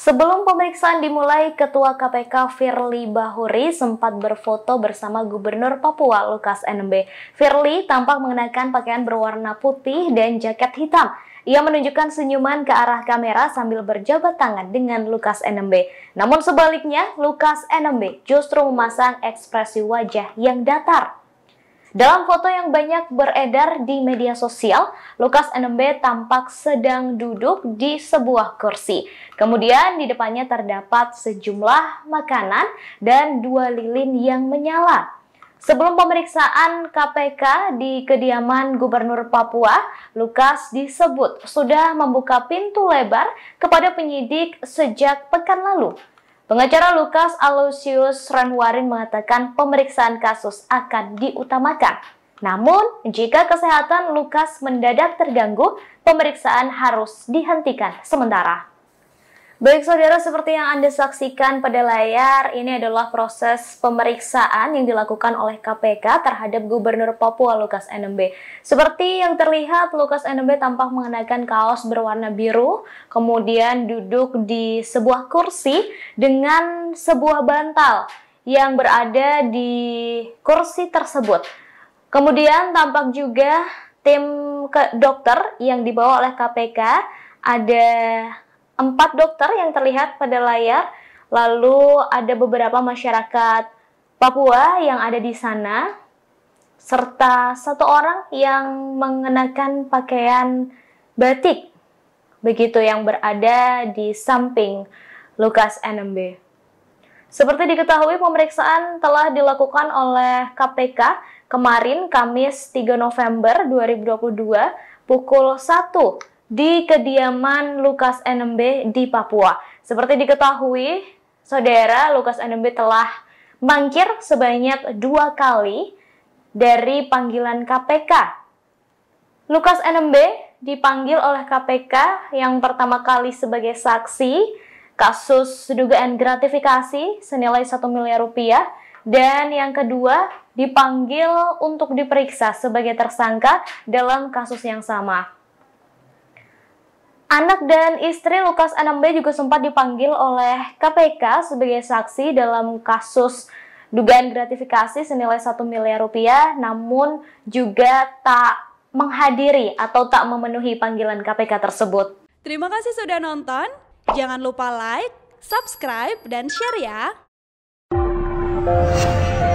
Sebelum pemeriksaan dimulai, Ketua KPK Firly Bahuri sempat berfoto bersama Gubernur Papua Lukas NMB. Firly tampak mengenakan pakaian berwarna putih dan jaket hitam. Ia menunjukkan senyuman ke arah kamera sambil berjabat tangan dengan Lukas NMB. Namun sebaliknya, Lukas NMB justru memasang ekspresi wajah yang datar. Dalam foto yang banyak beredar di media sosial, Lukas NMB tampak sedang duduk di sebuah kursi. Kemudian di depannya terdapat sejumlah makanan dan dua lilin yang menyala. Sebelum pemeriksaan KPK di kediaman Gubernur Papua, Lukas disebut sudah membuka pintu lebar kepada penyidik sejak pekan lalu. Pengacara Lukas Alusius Renwarin mengatakan pemeriksaan kasus akan diutamakan. Namun, jika kesehatan Lukas mendadak terganggu, pemeriksaan harus dihentikan sementara. Baik saudara, seperti yang Anda saksikan pada layar, ini adalah proses pemeriksaan yang dilakukan oleh KPK terhadap Gubernur Papua Lukas NMB. Seperti yang terlihat, Lukas NMB tampak mengenakan kaos berwarna biru, kemudian duduk di sebuah kursi dengan sebuah bantal yang berada di kursi tersebut. Kemudian tampak juga tim dokter yang dibawa oleh KPK ada empat dokter yang terlihat pada layar, lalu ada beberapa masyarakat Papua yang ada di sana, serta satu orang yang mengenakan pakaian batik, begitu yang berada di samping Lukas NMB. Seperti diketahui, pemeriksaan telah dilakukan oleh KPK kemarin Kamis 3 November 2022 pukul 1 di kediaman Lukas NMB di Papua. Seperti diketahui, saudara Lukas NMB telah mangkir sebanyak dua kali dari panggilan KPK. Lukas NMB dipanggil oleh KPK yang pertama kali sebagai saksi kasus dugaan gratifikasi senilai 1 miliar rupiah dan yang kedua dipanggil untuk diperiksa sebagai tersangka dalam kasus yang sama. Anak dan istri Lukas NMB juga sempat dipanggil oleh KPK sebagai saksi dalam kasus dugaan gratifikasi senilai 1 miliar rupiah namun juga tak menghadiri atau tak memenuhi panggilan KPK tersebut. Terima kasih sudah nonton. Jangan lupa like, subscribe, dan share ya.